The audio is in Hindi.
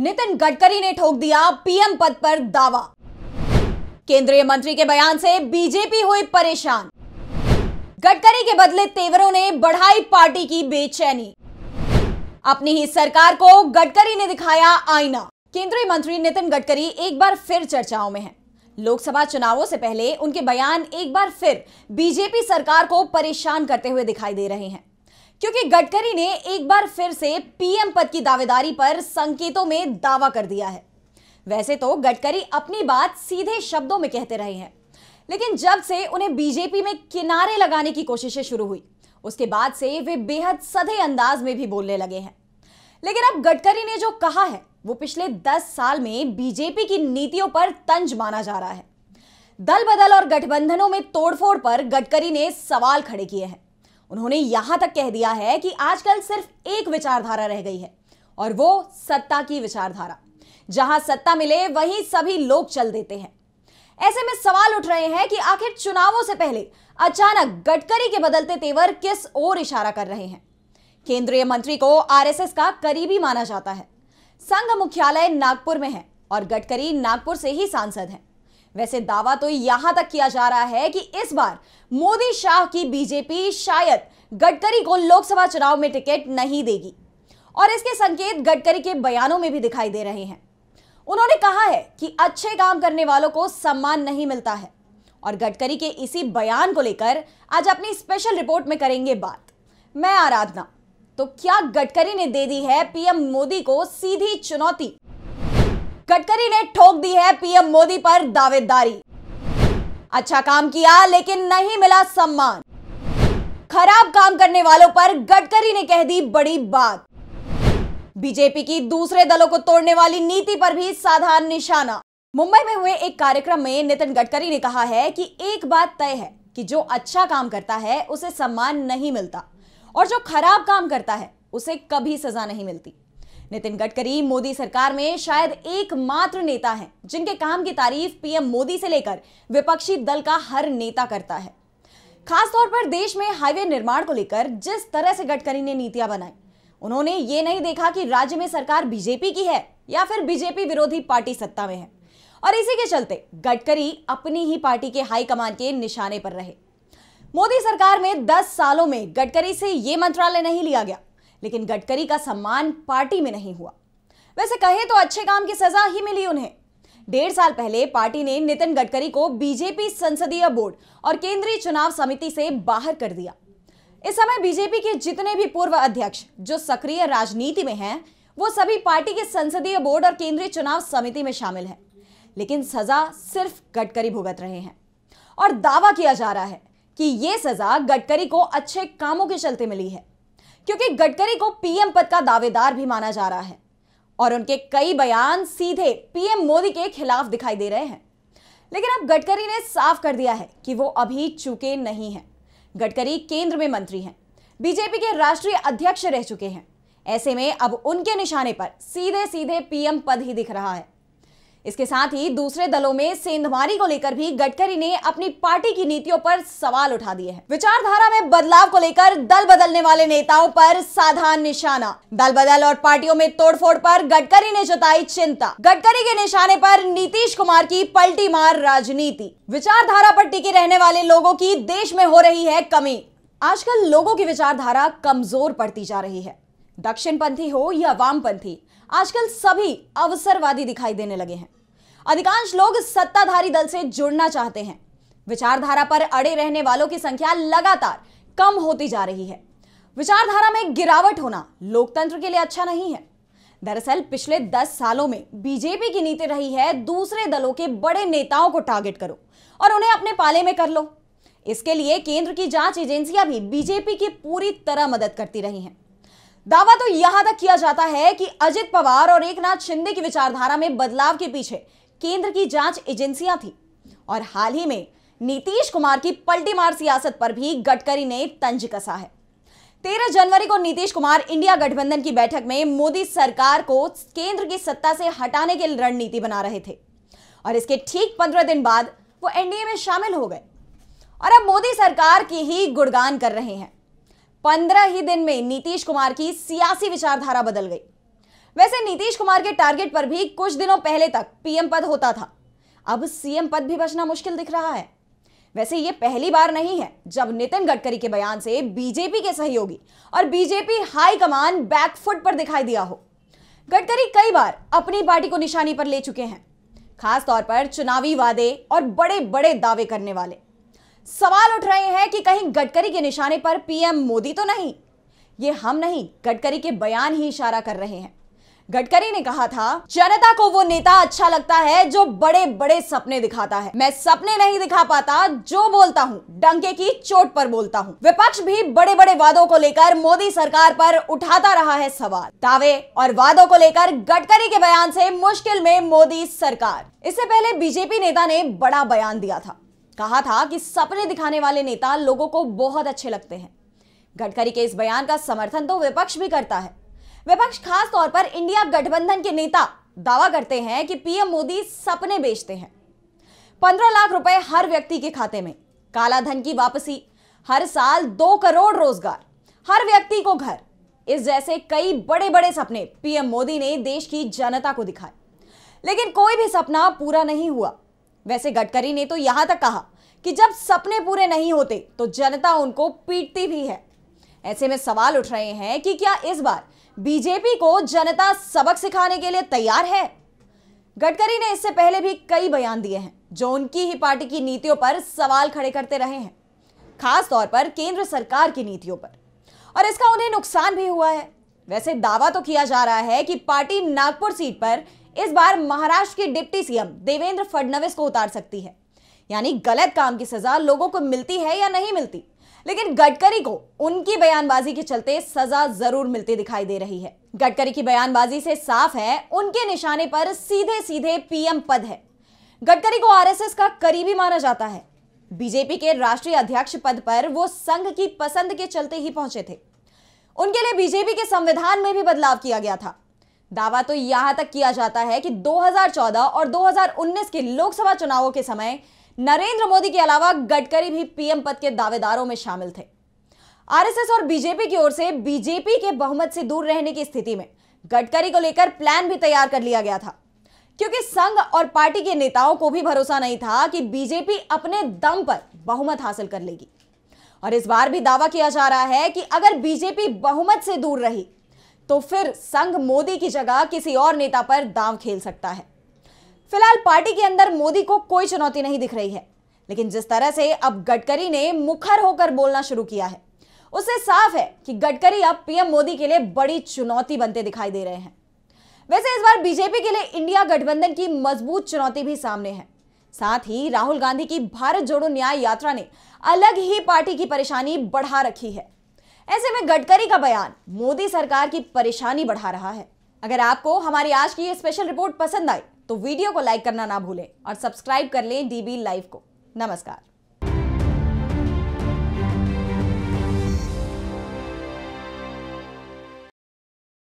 नितिन गडकरी ने ठोक दिया पीएम पद पर दावा केंद्रीय मंत्री के बयान से बीजेपी हुई परेशान गडकरी के बदले तेवरों ने बढ़ाई पार्टी की बेचैनी अपनी ही सरकार को गडकरी ने दिखाया आईना केंद्रीय मंत्री नितिन गडकरी एक बार फिर चर्चाओं में हैं। लोकसभा चुनावों से पहले उनके बयान एक बार फिर बीजेपी सरकार को परेशान करते हुए दिखाई दे रहे हैं क्योंकि गडकरी ने एक बार फिर से पीएम पद की दावेदारी पर संकेतों में दावा कर दिया है वैसे तो गडकरी अपनी बात सीधे शब्दों में कहते रहे हैं लेकिन जब से उन्हें बीजेपी में किनारे लगाने की कोशिशें शुरू हुई उसके बाद से वे बेहद सधे अंदाज में भी बोलने लगे हैं लेकिन अब गडकरी ने जो कहा है वो पिछले दस साल में बीजेपी की नीतियों पर तंज माना जा रहा है दल बदल और गठबंधनों में तोड़फोड़ पर गडकरी ने सवाल खड़े किए हैं उन्होंने यहां तक कह दिया है कि आजकल सिर्फ एक विचारधारा रह गई है और वो सत्ता की विचारधारा जहां सत्ता मिले वहीं सभी लोग चल देते हैं ऐसे में सवाल उठ रहे हैं कि आखिर चुनावों से पहले अचानक गडकरी के बदलते तेवर किस ओर इशारा कर रहे हैं केंद्रीय मंत्री को आरएसएस का करीबी माना जाता है संघ मुख्यालय नागपुर में है और गडकरी नागपुर से ही सांसद हैं वैसे दावा तो यहां तक किया जा रहा है कि इस बार मोदी शाह की बीजेपी शायद गडकरी को लोकसभा चुनाव में टिकट नहीं देगी और इसके संकेत गडकरी के बयानों में भी दिखाई दे रहे हैं उन्होंने कहा है कि अच्छे काम करने वालों को सम्मान नहीं मिलता है और गडकरी के इसी बयान को लेकर आज अपनी स्पेशल रिपोर्ट में करेंगे बात मैं आराधना तो क्या गडकरी ने दे दी है पीएम मोदी को सीधी चुनौती गडकरी ने ठोक दी है पीएम मोदी पर दावेदारी अच्छा काम किया लेकिन नहीं मिला सम्मान खराब काम करने वालों पर गडकरी ने कह दी बड़ी बात बीजेपी की दूसरे दलों को तोड़ने वाली नीति पर भी साधारण निशाना मुंबई में हुए एक कार्यक्रम में नितिन गडकरी ने कहा है कि एक बात तय है कि जो अच्छा काम करता है उसे सम्मान नहीं मिलता और जो खराब काम करता है उसे कभी सजा नहीं मिलती नितिन गडकरी मोदी सरकार में शायद एकमात्र नेता हैं जिनके काम की तारीफ पीएम मोदी से लेकर विपक्षी दल का हर नेता करता है खासतौर पर देश में हाईवे निर्माण को लेकर जिस तरह से गडकरी ने नीतियां बनाई उन्होंने ये नहीं देखा कि राज्य में सरकार बीजेपी की है या फिर बीजेपी विरोधी पार्टी सत्ता में है और इसी के चलते गडकरी अपनी ही पार्टी के हाईकमान के निशाने पर रहे मोदी सरकार में 10 सालों में गडकरी से यह मंत्रालय नहीं लिया गया लेकिन गडकरी का सम्मान पार्टी में नहीं हुआ वैसे कहे तो अच्छे काम की सजा ही मिली उन्हें डेढ़ साल पहले पार्टी ने नितिन गडकरी को बीजेपी संसदीय बोर्ड और केंद्रीय चुनाव समिति से बाहर कर दिया इस समय बीजेपी के जितने भी पूर्व अध्यक्ष जो सक्रिय राजनीति में हैं वो सभी पार्टी के संसदीय बोर्ड और केंद्रीय चुनाव समिति में शामिल हैं लेकिन सजा सिर्फ गडकरी भुगत रहे हैं और दावा किया जा रहा है कि ये सजा गडकरी को अच्छे कामों के चलते मिली है क्योंकि गडकरी को पीएम पद का दावेदार भी माना जा रहा है और उनके कई बयान सीधे पीएम मोदी के खिलाफ दिखाई दे रहे हैं लेकिन अब गडकरी ने साफ कर दिया है कि वो अभी चुके नहीं हैं गडकरी केंद्र में मंत्री हैं बीजेपी के राष्ट्रीय अध्यक्ष रह चुके हैं ऐसे में अब उनके निशाने पर सीधे सीधे पीएम पद ही दिख रहा है इसके साथ ही दूसरे दलों में सेंधमारी को लेकर भी गडकरी ने अपनी पार्टी की नीतियों पर सवाल उठा दिए हैं विचारधारा में बदलाव को लेकर दल बदलने वाले नेताओं पर साधा निशाना दल बदल और पार्टियों में तोड़फोड़ पर गडकरी ने जताई चिंता गडकरी के निशाने पर नीतीश कुमार की पलटी मार राजनीति विचारधारा पर टिके रहने वाले लोगों की देश में हो रही है कमी आजकल लोगों की विचारधारा कमजोर पड़ती जा रही है दक्षिणपंथी हो या वामपंथी आजकल सभी अवसरवादी दिखाई देने लगे हैं अधिकांश लोग सत्ताधारी दल से जुड़ना चाहते हैं विचारधारा पर अड़े रहने वालों की संख्या लगातार कम होती जा रही है विचारधारा में गिरावट होना लोकतंत्र के लिए अच्छा नहीं है दरअसल पिछले दस सालों में बीजेपी की नीति रही है दूसरे दलों के बड़े नेताओं को टारगेट करो और उन्हें अपने पाले में कर लो इसके लिए केंद्र की जांच एजेंसियां भी बीजेपी की पूरी तरह मदद करती रही हैं दावा तो यहां तक किया जाता है कि अजित पवार और एकनाथ शिंदे की विचारधारा में बदलाव के पीछे केंद्र की जांच एजेंसियां थी और हाल ही में नीतीश कुमार की पलटी मार सियासत पर भी गडकरी ने तंज कसा है तेरह जनवरी को नीतीश कुमार इंडिया गठबंधन की बैठक में मोदी सरकार को केंद्र की सत्ता से हटाने की रणनीति बना रहे थे और इसके ठीक पंद्रह दिन बाद वो एनडीए में शामिल हो गए और अब मोदी सरकार की ही गुणगान कर रहे हैं पंद्रह ही दिन में नीतीश कुमार की सियासी विचारधारा बदल गई वैसे नीतीश कुमार के टारगेट पर भी कुछ दिनों पहले तक पीएम पद होता था अब सीएम पद भी बचना मुश्किल दिख रहा है वैसे ये पहली बार नहीं है जब नितिन गडकरी के बयान से बीजेपी के सहयोगी और बीजेपी हाईकमान बैकफुट पर दिखाई दिया हो गडकरी कई बार अपनी पार्टी को निशानी पर ले चुके हैं खासतौर पर चुनावी वादे और बड़े बड़े दावे करने वाले सवाल उठ रहे हैं कि कहीं गडकरी के निशाने पर पीएम मोदी तो नहीं ये हम नहीं गडकरी के बयान ही इशारा कर रहे हैं गडकरी ने कहा था जनता को वो नेता अच्छा लगता है जो बड़े बड़े सपने दिखाता है मैं सपने नहीं दिखा पाता जो बोलता हूँ डंके की चोट पर बोलता हूँ विपक्ष भी बड़े बड़े वादों को लेकर मोदी सरकार पर उठाता रहा है सवाल दावे और वादों को लेकर गडकरी के बयान से मुश्किल में मोदी सरकार इससे पहले बीजेपी नेता ने बड़ा बयान दिया था कहा था कि सपने दिखाने वाले नेता लोगों को बहुत अच्छे लगते हैं गडकरी के इस बयान का समर्थन तो विपक्ष भी करता है विपक्ष खास तौर पर इंडिया गठबंधन के नेता दावा करते हैं कि पीएम मोदी सपने बेचते हैं पंद्रह लाख रुपए हर व्यक्ति के खाते में काला धन की वापसी हर साल दो करोड़ रोजगार हर व्यक्ति को घर इस जैसे कई बड़े बड़े सपने पीएम मोदी ने देश की जनता को दिखाए लेकिन कोई भी सपना पूरा नहीं हुआ वैसे गडकरी ने तो यहां तक कहा कि जब सपने पूरे नहीं होते तो जनता उनको पीटती भी है ऐसे में सवाल उठ रहे हैं कि क्या इस बार बीजेपी को जनता सबक सिखाने के लिए तैयार है गडकरी ने इससे पहले भी कई बयान दिए हैं जो उनकी ही पार्टी की नीतियों पर सवाल खड़े करते रहे हैं खास तौर पर केंद्र सरकार की नीतियों पर और इसका उन्हें नुकसान भी हुआ है वैसे दावा तो किया जा रहा है कि पार्टी नागपुर सीट पर इस बार महाराष्ट्र की डिप्टी सीएम देवेंद्र फडणवीस को उतार सकती है यानी गलत काम की सजा लोगों को मिलती है या नहीं मिलती लेकिन गडकरी को उनकी बयानबाजी के चलते सजा जरूर मिलती दिखाई दे रही है गडकरी की बयानबाजी से साफ है उनके निशाने पर सीधे सीधे पीएम पद है गडकरी को आरएसएस का करीबी माना जाता है बीजेपी के राष्ट्रीय अध्यक्ष पद पर वो संघ की पसंद के चलते ही पहुंचे थे उनके लिए बीजेपी के संविधान में भी बदलाव किया गया था दावा तो यहां तक किया जाता है कि 2014 और 2019 के लोकसभा चुनावों के समय नरेंद्र मोदी के अलावा गडकरी भी पीएम पद के दावेदारों में शामिल थे आरएसएस और बीजेपी की ओर से बीजेपी के बहुमत से दूर रहने की स्थिति में गडकरी को लेकर प्लान भी तैयार कर लिया गया था क्योंकि संघ और पार्टी के नेताओं को भी भरोसा नहीं था कि बीजेपी अपने दम पर बहुमत हासिल कर लेगी और इस बार भी दावा किया जा रहा है कि अगर बीजेपी बहुमत से दूर रही तो फिर संघ मोदी की जगह किसी और नेता पर दाव खेल सकता है फिलहाल पार्टी के अंदर मोदी को कोई चुनौती नहीं दिख रही है लेकिन जिस तरह से अब गडकरी ने मुखर होकर बोलना शुरू किया है उससे साफ है कि गडकरी अब पीएम मोदी के लिए बड़ी चुनौती बनते दिखाई दे रहे हैं वैसे इस बार बीजेपी के लिए इंडिया गठबंधन की मजबूत चुनौती भी सामने है साथ ही राहुल गांधी की भारत जोड़ो न्याय यात्रा ने अलग ही पार्टी की परेशानी बढ़ा रखी है ऐसे में गडकरी का बयान मोदी सरकार की परेशानी बढ़ा रहा है अगर आपको हमारी आज की ये स्पेशल रिपोर्ट पसंद आई तो वीडियो को लाइक करना ना भूलें और सब्सक्राइब कर लें डीबी लाइव को नमस्कार